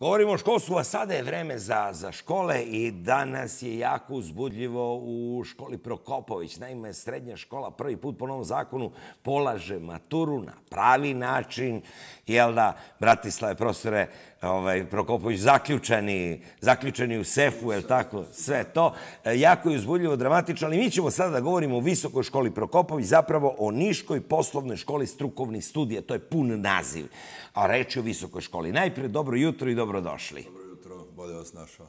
Govorimo o školstvu, a sada je vreme za, za škole i danas je jako uzbudljivo u školi Prokopović. Naime, srednja škola prvi put po novom zakonu polaže maturu na pravi način. Jel da, Bratislave, profesore, ovaj, Prokopović zaključeni, zaključeni u sefu, je tako, sve to. E, jako je uzbudljivo, dramatično, ali mi ćemo sada da govorimo o Visokoj školi Prokopović, zapravo o Niškoj poslovnoj školi strukovnih studija, to je pun naziv, a reč je o Visokoj školi. Najprije dobro jutro i dobrodošli. Dobro jutro, bolje vas našao.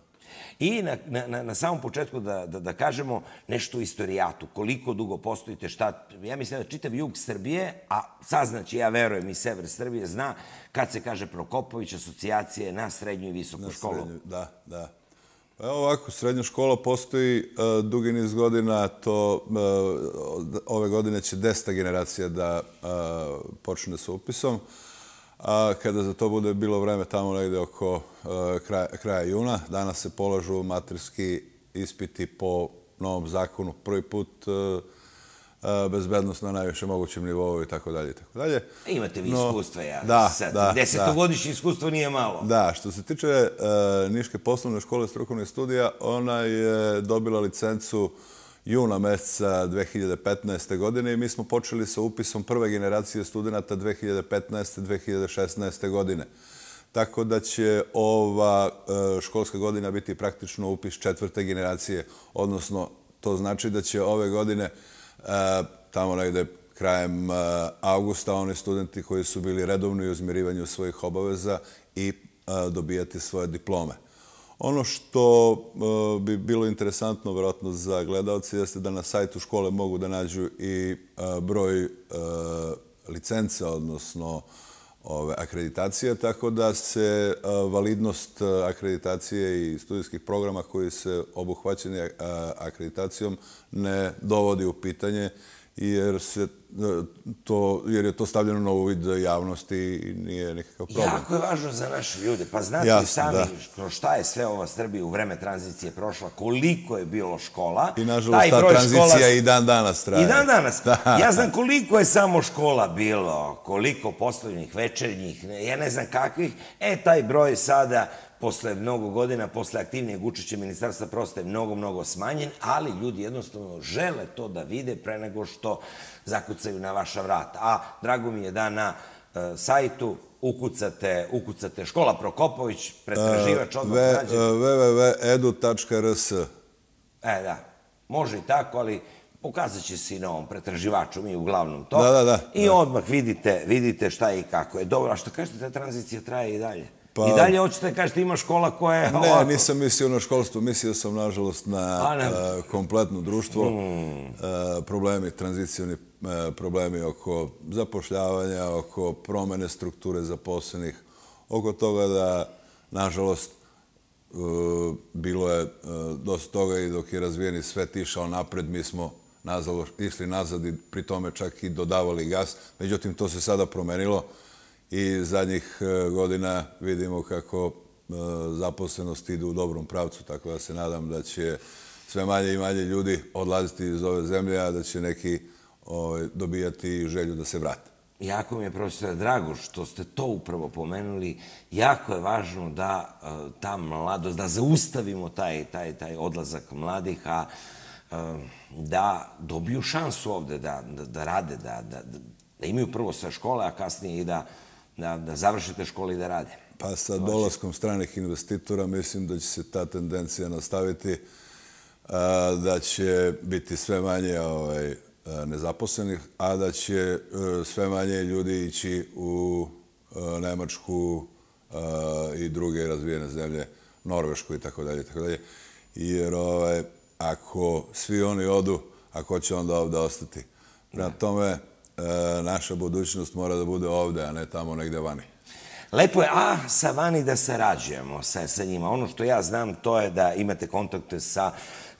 I na, na, na samom početku da, da, da kažemo nešto o istorijatu. Koliko dugo postojite, šta... Ja mislim da čitav jug Srbije, a saznaći, ja verujem, i sever Srbije zna, kad se kaže Prokopović, asocijacije na srednju i visoku školu. da, da. Pa evo ovako, srednja škola postoji e, dugi niz godina, to e, ove godine će desta generacija da e, počne sa upisom a kada za to bude bilo vreme tamo negde oko e, kraja juna. Danas se polažu materski ispiti po novom zakonu prvi put e, e, bezbednost na najviše mogućem nivou i tako dalje i tako dalje. Imate vi iskustva, ja. Da, da. Desetogodišnje iskustvo nije malo. Da, što se tiče Niške poslovne škole strukovne studija, ona je dobila licencu juna meseca 2015. godine i mi smo počeli sa upisom prve generacije studenta 2015-2016. godine. Tako da će ova e, školska godina biti praktično upis četvrte generacije, odnosno to znači da će ove godine, e, tamo negde krajem e, augusta, oni studenti koji su bili redovni u izmirivanju svojih obaveza i dobijati svoje diplome. Ono što e, bi bilo interesantno vjerojatno za gledalci jeste da na sajtu škole mogu da nađu i e, broj e, licence, odnosno akreditacije, tako da se validnost akreditacije i studijskih programa koji se obuhvaćeni akreditacijom ne dovodi u pitanje jer se e, to, jer je to stavljeno na uvid javnosti i nije nikakav problem. Jako je važno za naše ljude. Pa znate sami što šta je sve ova Srbija u vreme tranzicije prošla, koliko je bilo škola. I nažalost ta tranzicija i dan danas traje. I dan danas. Da. Ja znam koliko je samo škola bilo, koliko poslovnih večernjih, ja ne znam kakvih. E, taj broj sada posle mnogo godina, posle aktivnijeg učeća ministarstva proste je mnogo, mnogo smanjen, ali ljudi jednostavno žele to da vide pre nego što zakucaju na vaša vrata. A drago mi je da na e, sajtu ukucate, ukucate škola Prokopović, pretraživač odmah građana. E, e, www.edu.rs E, da. Može i tako, ali pokazat će se i na ovom pretraživaču, mi uglavnom to. Da, da, da. I odmah vidite, vidite šta i kako je. Dobro, a što kažete, ta tranzicija traje i dalje? Pa- I dalje hoćete kažete ima škola koja je ne, ovako? Ne, nisam mislio na školstvo, mislio sam nažalost na e, kompletno društvo. Mm. Uh, problemi, tranzicijni e, problemi oko zapošljavanja, oko promene strukture zaposlenih, oko toga da nažalost bilo je uh, dosta toga i dok je razvijeni svet išao napred, mi smo nazalo, išli nazad i pri tome čak i dodavali gas. Međutim, to se sada promenilo i zadnjih e, godina vidimo kako e, zaposlenost ide u dobrom pravcu, tako da se nadam da će sve manje i manje ljudi odlaziti iz ove zemlje, a da će neki ovaj, dobijati želju da se vrate. Jako mi je, profesor, drago što ste to upravo pomenuli. Jako je važno da e, ta mladost, da zaustavimo taj, taj, taj odlazak mladih, a da dobiju šansu ovde da, da, rade, da, da, da imaju prvo sve škole, a kasnije i da, da završete škole i da rade. Pa sa dolazkom stranih investitora mislim da će se ta tendencija nastaviti, da će biti sve manje ovaj, nezaposlenih, a da će e, sve manje ljudi ići u e, Nemačku i druge razvijene zemlje, Norvešku i tako dalje i tako dalje. Jer ovaj, ako svi oni odu, ako će onda ovdje ostati? Na tome... E, naša budućnost mora da bude ovde, a ne tamo negde vani. Lepo je, a, sa vani da sarađujemo sa njima. Ono što ja znam, to je da imate kontakte sa...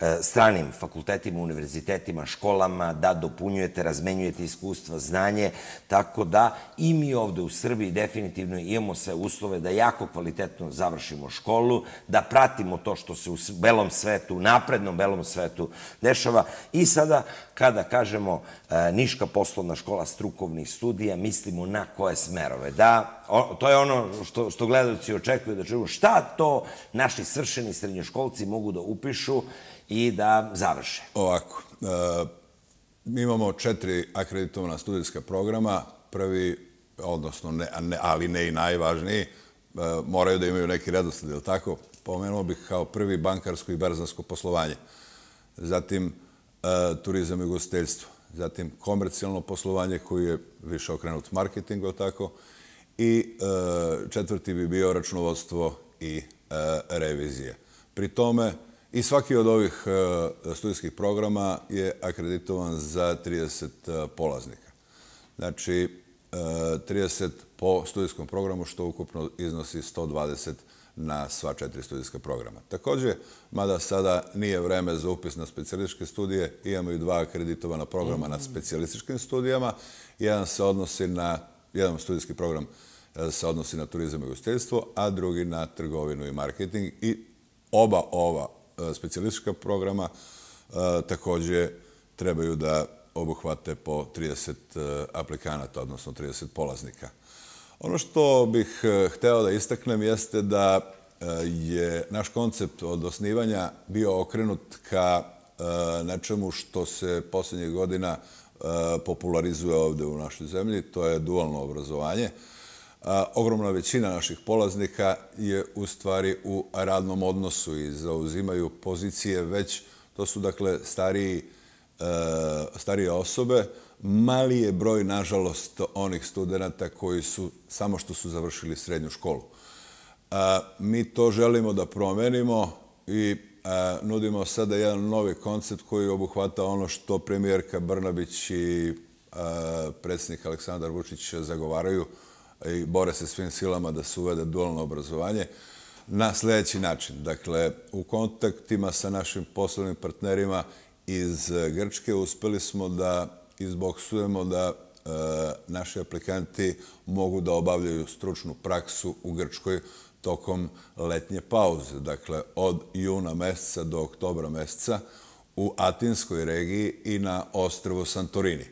E, stranim fakultetima, univerzitetima, školama, da dopunjujete, razmenjujete iskustva, znanje, tako da i mi ovde u Srbiji definitivno imamo sve uslove da jako kvalitetno završimo školu, da pratimo to što se u belom svetu, naprednom belom svetu dešava i sada kada kažemo e, Niška poslovna škola strukovnih studija, mislimo na koje smerove. Da, to je ono što, što gledalci očekuju da čujemo šta to naši sršeni srednjoškolci mogu da upišu i da završe. Ovako, eh, mi imamo četiri akreditovana studijska programa. Prvi, odnosno, ne, ali ne i najvažniji, eh, moraju da imaju neki redosled, je li tako? Pomenuo bih kao prvi bankarsko i berzansko poslovanje. Zatim, eh, turizam i gostiteljstvo. Zatim, komercijalno poslovanje koje je više okrenut marketingu, je tako? I četvrti bi bio računovodstvo i revizije. Pri tome, I svaki od ovih e, studijskih programa je akreditovan za 30 e, polaznika. Znači, 30 e, po studijskom programu, što ukupno iznosi 120 na sva četiri studijska programa. Također, mada sada nije vreme za upis na specijalističke studije, imamo i dva akreditovana programa na specijalističkim studijama. Jedan se odnosi na, jedan studijski program se odnosi na turizam i gostiteljstvo, a drugi na trgovinu i marketing. I oba ova E, specijalistička programa e, takođe trebaju da obuhvate po 30 e, aplikanata, odnosno 30 polaznika. Ono što bih hteo da istaknem jeste da je naš koncept od osnivanja bio okrenut ka nečemu što se posljednjih godina popularizuje ovdje u našoj zemlji, to je dualno obrazovanje ogromna većina naših polaznika je u stvari u radnom odnosu i zauzimaju pozicije već. To su dakle e, starije osobe. Mali je broj, nažalost, onih studenta koji su samo što su završili srednju školu. Mi to želimo da promenimo i e, nudimo sada jedan novi koncept koji obuhvata ono što premijerka Brnabić i e, predsjednik Aleksandar Vučić zagovaraju i bore se svim silama da se uvede dualno obrazovanje na sljedeći način. Dakle, u kontaktima sa našim poslovnim partnerima iz e, Grčke uspeli smo da izboksujemo da e, naši aplikanti mogu da obavljaju stručnu praksu u Grčkoj tokom letnje pauze. Dakle, od juna meseca do oktobra meseca u Atinskoj regiji i na ostrovu Santorini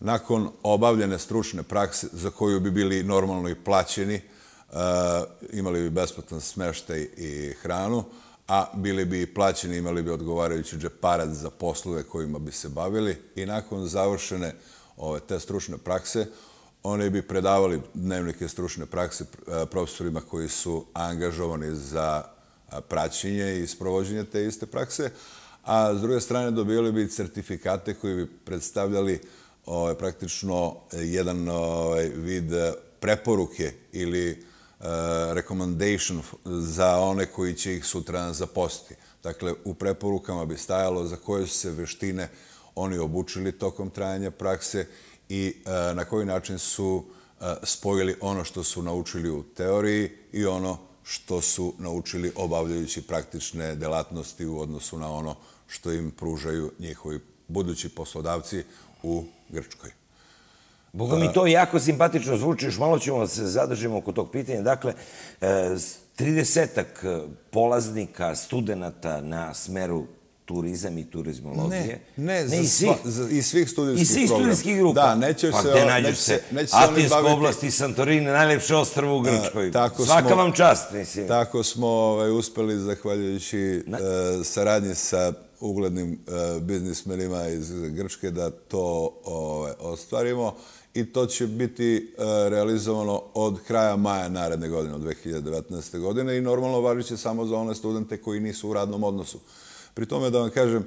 nakon obavljene stručne prakse za koju bi bili normalno i plaćeni, e, imali bi besplatan smeštaj i hranu, a bili bi plaćeni, imali bi odgovarajući džeparac za poslove kojima bi se bavili i nakon završene te stručne prakse, oni bi predavali dnevnike stručne prakse e, profesorima koji su angažovani za e, praćenje i sprovođenje te iste prakse, a s druge strane dobili bi certifikate koji bi predstavljali Ovaj, praktično e, jedan ovaj, vid e, preporuke ili e, recommendation za one koji će ih sutra zaposti. Dakle, u preporukama bi stajalo za koje su se veštine oni obučili tokom trajanja prakse i na koji način su spojili ono što su naučili u teoriji i ono što su naučili obavljajući praktične delatnosti u odnosu na ono što im pružaju njihovi budući poslodavci u Grčkoj. Boga mi to jako simpatično zvuči, još malo ćemo se zadržimo oko tog pitanja. Dakle, 30-ak e, e, polaznika, studenta na smeru turizam i turizmologije. Ne, ne, ne iz, svih, studijskih grupa. Iz svih studijskih grupa. Da, neće pa se... Pa gde nađeš se? Neće se Atinsko oblast i Santorini, najljepše ostrovo u e, Grčkoj. Svaka vam čast, mislim. Tako smo ovaj, uspeli, zahvaljujući na... saradnje sa uglednim e, biznismenima iz Grčke da to ovaj, ostvarimo i to će biti e, realizovano od kraja maja naredne godine, od 2019. godine i normalno važit će samo za one studente koji nisu u radnom odnosu. Pri tome da vam kažem,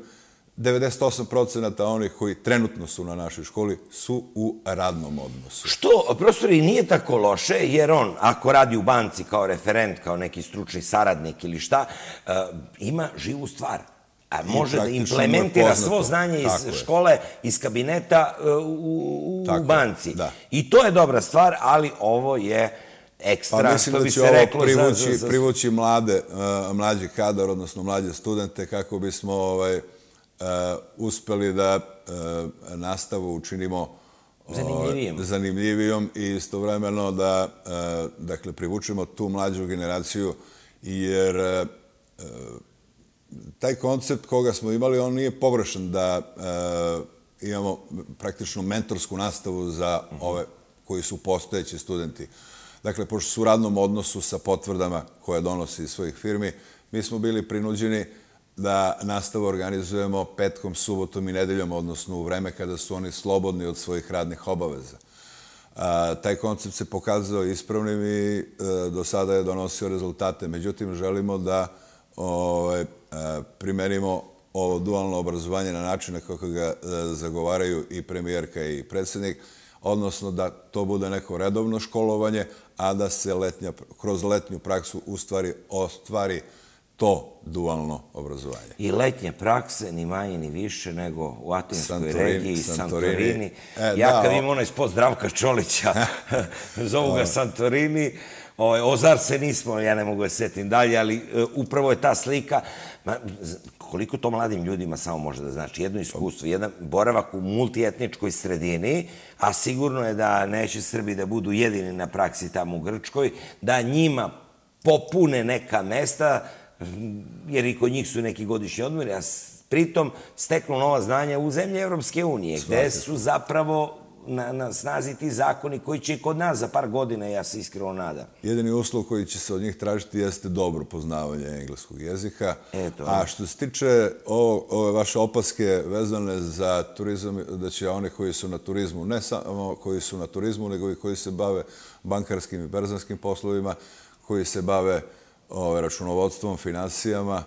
98% onih koji trenutno su na našoj školi su u radnom odnosu. Što, profesor, i nije tako loše, jer on, ako radi u banci kao referent, kao neki stručni saradnik ili šta, e, ima živu stvar. A može da implementira svo znanje iz škole, iz kabineta e, u banci. I to je dobra stvar, ali ovo je pa ekstra, što bi se reklo. Pa mislim da će ovo privući e, mlađe kadar, odnosno mlađe studente, kako bismo ovaj, e, uspeli da nastavu učinimo ovaj, zanimljivijom i istovremeno da dakle, privučemo tu mlađu generaciju, jer taj koncept koga smo imali, on nije površan da uh, imamo praktično mentorsku nastavu za ove koji su postojeći studenti. Dakle, pošto su u radnom odnosu sa potvrdama koje donosi iz svojih firmi, mi smo bili prinuđeni da nastavu organizujemo petkom, subotom i nedeljom, odnosno u vreme kada su oni slobodni od svojih radnih obaveza. Eh, taj koncept se pokazao ispravnim i eh, do sada je donosio rezultate. Međutim, želimo da o, ovaj, E, primenimo ovo dualno obrazovanje na način na kako ga e, zagovaraju i premijerka i predsjednik, odnosno da to bude neko redovno školovanje, a da se kroz letnju praksu u stvari ostvari to dualno obrazovanje. I letnje prakse, ni manje, ni više nego u Atinskoj regiji i Santorini. E, ja kad imam onaj spot Zdravka Čolića, zovu ga Santorini, ovaj, ozar se nismo, ja ne mogu da sjetim dalje, ali e, upravo je ta slika, koliko to mladim ljudima samo može da znači, jedno iskustvo, jedan boravak u multietničkoj sredini, a sigurno je da neće Srbi da budu jedini na praksi tamo u Grčkoj, da njima popune neka mesta, jer i kod njih su neki godišnji odmori, a pritom steknu nova znanja u zemlji Evropske unije, gde su zapravo na, na snazi ti zakoni koji će i kod nas za par godina, ja se iskreno nadam. Jedini uslov koji će se od njih tražiti jeste dobro poznavanje engleskog jezika. A što se tiče ove vaše opaske vezane za turizam, da će one koji su na turizmu, ne samo koji su na turizmu, nego i koji se bave bankarskim i berzanskim poslovima, koji se bave ove, računovodstvom, financijama,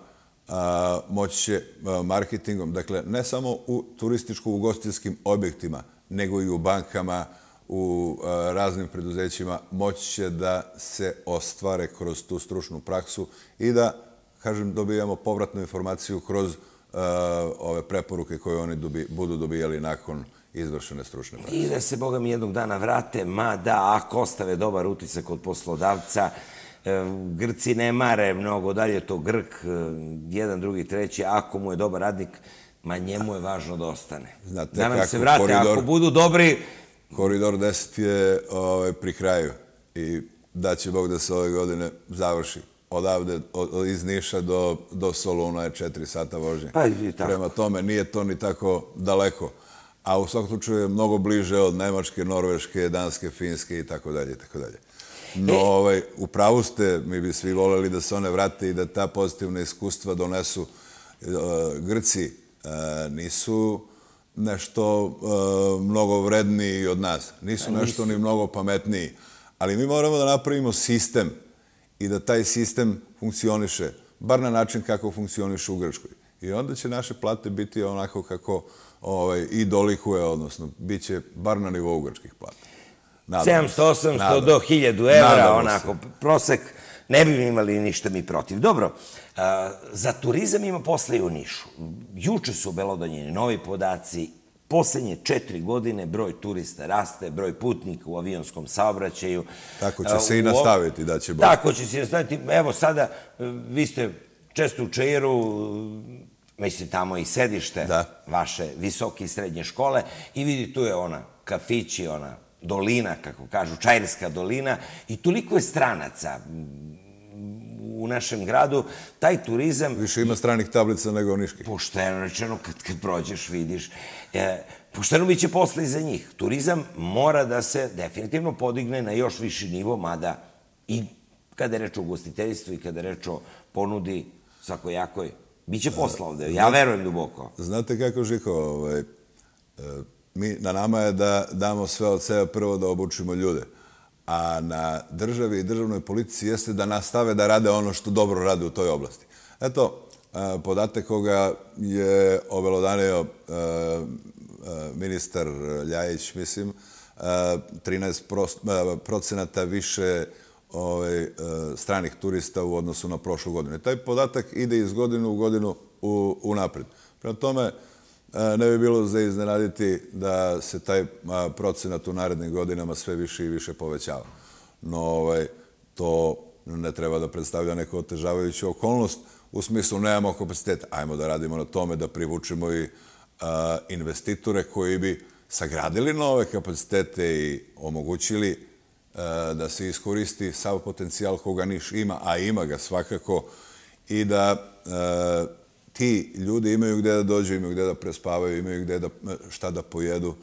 moći će marketingom, dakle, ne samo u turističko-ugostinskim objektima, nego i u bankama, u raznim preduzećima, moći će da se ostvare kroz tu stručnu praksu i da, kažem, dobijamo povratnu informaciju kroz ove preporuke koje oni budu dobijali nakon izvršene stručne praksu. I da se, Boga mi, jednog dana vrate, mada ako ostave dobar utisak od poslodavca, e, Grci ne mare mnogo, da li je to Grk, e, jedan, drugi, treći, ako mu je dobar radnik, ma njemu je važno da ostane. Znate da nam kako, se vrate, koridor, ako budu dobri... Koridor 10 je ove, ovaj, pri kraju i da će Bog da se ove godine završi. Odavde, od, iz Niša do, do Soluna je 4 sata vožnje. Pa i tako. Prema tome, nije to ni tako daleko. A u svakom slučaju je mnogo bliže od Nemačke, Norveške, Danske, Finske i tako dalje, tako dalje. No, e- ovaj, u pravu ste, mi bi svi voljeli da se one vrate i da ta pozitivna iskustva donesu e, Grci, E, nisu nešto e, mnogo vredniji od nas. Nisu pa nešto ni mnogo pametniji. Ali mi moramo da napravimo sistem i da taj sistem funkcioniše, bar na način kako funkcioniše u Grčkoj. I onda će naše plate biti onako kako ovaj, i dolikuje, odnosno, bit će bar na nivou grčkih plata. 700, 800 do 1000 evra, onako, prosek ne bi imali ništa mi protiv. Dobro, za turizam ima posle i u Nišu. Juče su obelodanjeni novi podaci. Poslednje četiri godine broj turista raste, broj putnika u avionskom saobraćaju. Tako će se i nastaviti, da će bolje. Tako će se i nastaviti. Evo sada, e, vi ste često u Čeiru, e, mislim tamo i sedište vaše visoke i srednje škole i vidi tu je ona kafići, ona dolina, kako kažu, Čajerska dolina i toliko je stranaca, u našem gradu, taj turizam... Više ima stranih tablica nego niških. Pošteno rečeno, kad, kad prođeš, vidiš. E, pošteno bit će posle i za njih. Turizam mora da se definitivno podigne na još viši nivo, mada i kada je reč o gostiteljstvu i kada je reč o ponudi svakojakoj, bit će posla ovde. Ja verujem duboko. Znate kako, Žiko, ovaj, e, mi, na nama je da damo sve od sebe prvo da obučimo ljude a na državi i državnoj politici jeste da nastave da rade ono što dobro rade u toj oblasti. Eto, e, podate koga je obelodanio e, e, ministar Ljajić, mislim, 13 procenata više ovaj, stranih turista u odnosu na prošlu godinu. Taj podatak ide iz godinu u godinu u napred. Prema tome, E, ne bi bilo za iznenaditi da se taj procenat u narednim godinama sve više i više povećava. No, ovaj, to ne treba da predstavlja neku otežavajuću okolnost. U smislu, nemamo kapaciteta. ajmo da radimo na tome da privučimo i investitore koji bi sagradili nove kapacitete i omogućili da se iskoristi sav potencijal koga Niš ima, a ima ga svakako, i da ti ljudi imaju gdje da dođu, imaju gdje da prespavaju, imaju gdje da, šta da pojedu,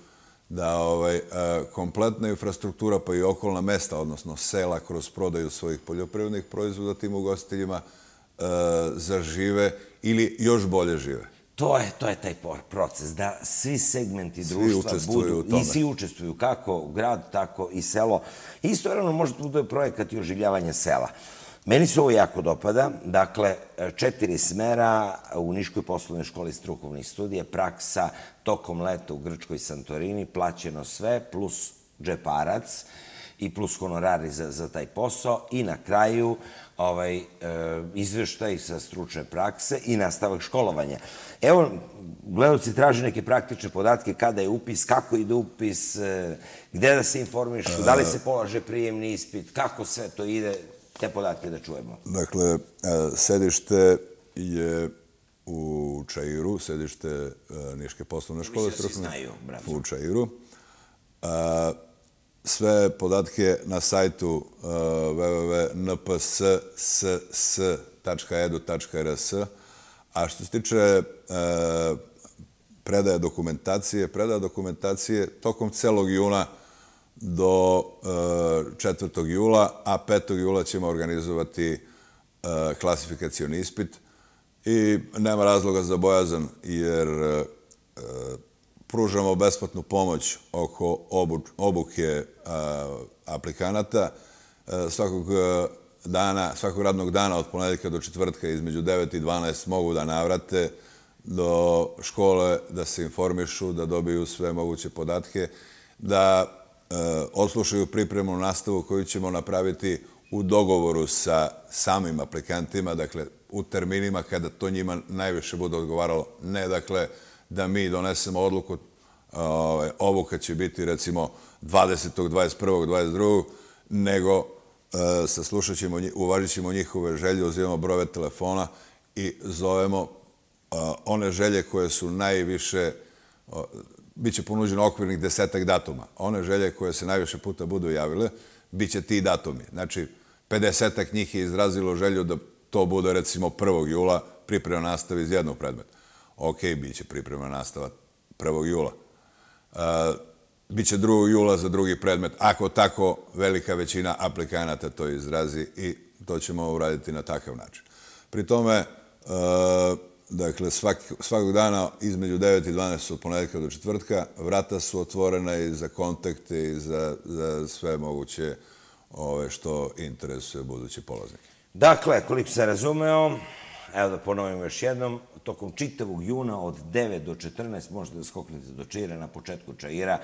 da ovaj, e, kompletna infrastruktura pa i okolna mesta, odnosno sela kroz prodaju svojih poljoprivrednih proizvoda tim ugostiteljima e, zažive ili još bolje žive. To je, to je taj proces, da svi segmenti društva budu i svi učestvuju, kako grad, tako i selo. Isto vjerojatno može da bude projekat i oživljavanje sela. Meni se ovo jako dopada. Dakle, četiri smera u Niškoj poslovnoj školi strukovnih studija, praksa tokom leta u Grčkoj Santorini, plaćeno sve, plus džeparac i plus honorari za, za taj posao i na kraju ovaj, e, izveštaj sa stručne prakse i nastavak školovanja. Evo, gledoci traže neke praktične podatke kada je upis, kako ide upis, e, gde da se informiš, da li se e, polaže prijemni ispit, kako sve to ide, te podatke da čujemo. Dakle, e, sedište je u Čajiru, sedište e, Niške poslovne škole. Mislim U Čajiru. E, sve podatke na sajtu www.npss.edu.rs. A što se tiče predaje dokumentacije, predaja dokumentacije tokom celog juna do 4. Eh, jula, a 5. jula ćemo organizovati eh, klasifikacijon ispit. I nema razloga za bojazan, jer eh, pružamo besplatnu pomoć oko obuke aplikanata. Svakog dana, svakog radnog dana od ponedika do četvrtka između 9 i 12 mogu da navrate do škole, da se informišu, da dobiju sve moguće podatke, da E, odslušaju pripremu nastavu koju ćemo napraviti u dogovoru sa samim aplikantima, dakle u terminima kada to njima najviše bude odgovaralo. Ne dakle da mi donesemo odluku e, ovo ovaj, kad će biti recimo 20. 21. 22. nego e, saslušat ćemo, uvažit ćemo njihove želje, uzivamo brove telefona i zovemo one želje koje su najviše bit će ponuđeno okvirnih desetak datuma. One želje koje se najviše puta budu javile, bit će ti datumi. Znači, 50-ak njih je izrazilo želju da to bude, recimo, 1. jula priprema nastava iz jednog predmeta. Ok, bit će priprema nastava 1. jula. E, Biće 2. jula za drugi predmet, ako tako velika većina aplikanata to izrazi i to ćemo uraditi na takav način. Pri tome, uh, dakle, svak, svakog dana između 9 i 12 od ponedjeljka do četvrtka, vrata su otvorena i za kontakte i za, za sve moguće ove što interesuje buduće polaznike. Dakle, koliko se razumeo, evo da ponovim još jednom, tokom čitavog juna od 9 do 14 možete da skoknete do Čira na početku Čaira,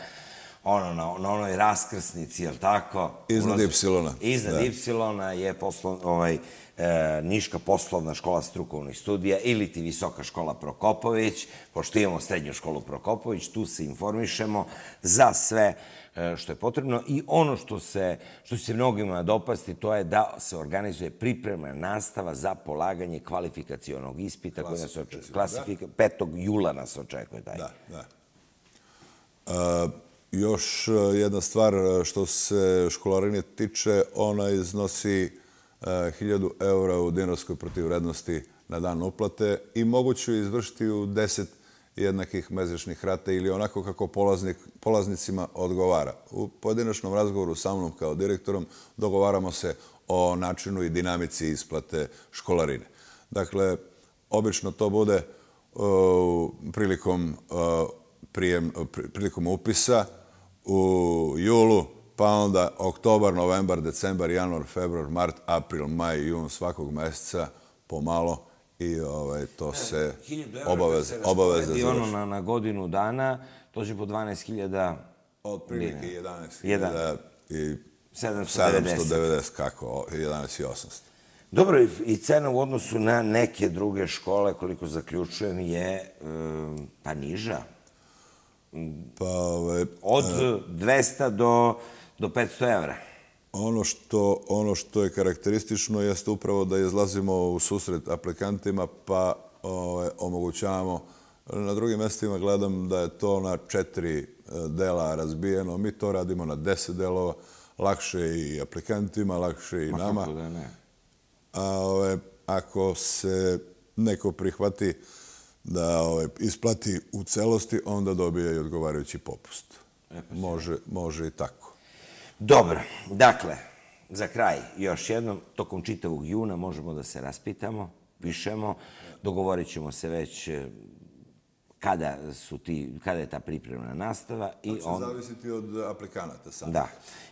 ono, na, na onoj raskrsnici, jel tako? Iznad ulazi, Ipsilona. Iznad da. Ipsilona je poslov, ovaj, e, Niška poslovna škola strukovnih studija ili ti Visoka škola Prokopović, pošto imamo srednju školu Prokopović, tu se informišemo za sve e, što je potrebno i ono što se, što se mnogima dopasti, to je da se organizuje priprema nastava za polaganje kvalifikacijonog ispita koji nas očekuje. Klasifika, 5. jula nas očekuje taj. Da, da. Uh, Još e, jedna stvar e, što se školarine tiče, ona iznosi 1000 e, eura u dinarskoj protivrednosti na dan uplate i moguću je izvršiti u 10 jednakih mezičnih rata ili onako kako polaznicima odgovara. U pojedinačnom razgovoru sa mnom kao direktorom dogovaramo se o načinu i dinamici isplate školarine. Dakle, obično to bude prilikom upisa, u julu, pa onda oktobar, novembar, decembar, januar, februar, mart, april, maj, jun, svakog mjeseca, pomalo i ovaj, to e, se obaveze, obaveze završi. Ono na, godinu dana, to će po 12.000... Od prilike 11.000 790. kako, 11.800. Dobro, i, i cena u odnosu na neke druge škole, koliko zaključujem, je pa niža. Pa, ove, ovaj, od e, 200 do, do 500 evra. Ono što, ono što je karakteristično jeste upravo da izlazimo u susret aplikantima pa ove, ovaj, omogućavamo. Na drugim mjestima gledam da je to na četiri e, dela razbijeno. Mi to radimo na deset delova. Lakše i aplikantima, lakše i Ma, nama. Da ne. A, ove, ovaj, ako se neko prihvati da ovaj, isplati u celosti, onda dobija i odgovarajući popust. E, pa može i tako. Dobro, dakle, za kraj, još jednom, tokom čitavog juna možemo da se raspitamo, pišemo, dogovorit ćemo se već e, kada je ta pripremna nastava. To će zavisiti od aplikanata sami. Da.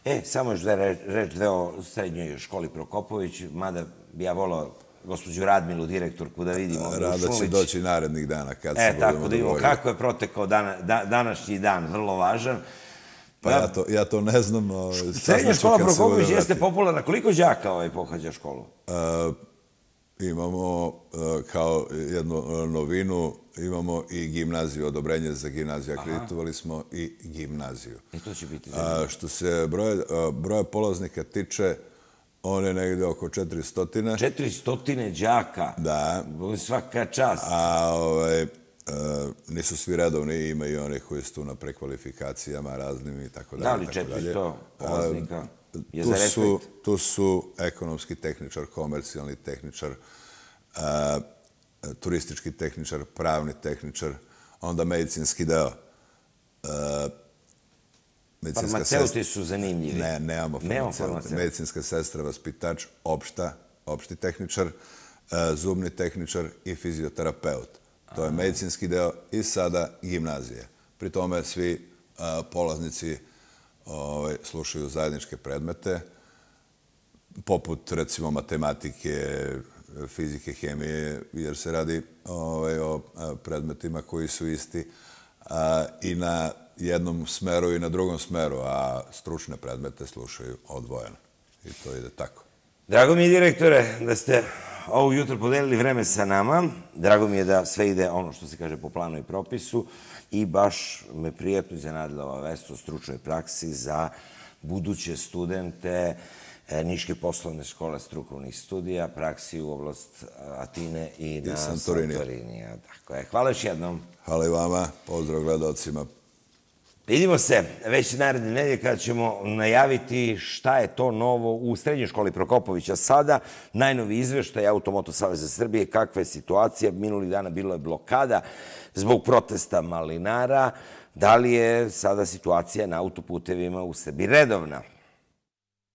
E, samo još reč dve o srednjoj školi Prokopović, mada bi ja volao gospođu Radmilu, direktorku, da vidimo. Rada će doći narednih dana kad se e, budemo dovoljiti. E, tako da imamo. Kako je protekao današnji dan? Vrlo važan. Pa ja to ne znam. Ovaj, Srednja škola Prokopović jeste popularna. Koliko džaka ovaj pohađa školu? E, imamo e, kao jednu novinu, imamo i gimnaziju, odobrenje za gimnaziju. Akreditovali smo i gimnaziju. I to će biti zanimljivo. Što se broje polaznika tiče, On je negde oko 400. 400 džaka? Da. Svaka čast. A ovaj, e, nisu svi redovni, ima i onih koji su tu na prekvalifikacijama raznim i tako dalje. Da li 400 e, polaznika je tu za respekt? Su, tu su ekonomski tehničar, komercijalni tehničar, e, turistički tehničar, pravni tehničar, onda medicinski deo. E, medicinska Farmaceuti su zanimljivi. Ne, nemamo farmaceuti. Medicinska sestra, vaspitač, opšta, opšti tehničar, e, zubni tehničar i fizioterapeut. To je medicinski deo i sada gimnazije. Pri tome svi e, polaznici ovaj, slušaju zajedničke predmete, poput recimo matematike, fizike, hemije, jer se radi ovaj, o e, predmetima koji su isti. I na jednom smeru i na drugom smeru, a stručne predmete slušaju odvojeno. I to ide tako. Drago mi je, direktore, da ste ovo jutro podelili vreme sa nama. Drago mi je da sve ide ono što se kaže po planu i propisu. I baš me prijatno iznenadila ova vest o stručnoj praksi za buduće studente e, Niške poslovne škole strukovnih studija, praksi u oblast e, Atine i na Santorinija. Santorinija. Dakle, hvala još jednom. Hvala i vama. Pozdrav gledalcima. Vidimo se već naredne nedelje kada ćemo najaviti šta je to novo u srednjoj školi Prokopovića sada. Najnovi izveštaj Automoto Saveza Srbije, kakva je situacija. Minuli dana bilo je blokada zbog protesta malinara. Da li je sada situacija na autoputevima u sebi redovna?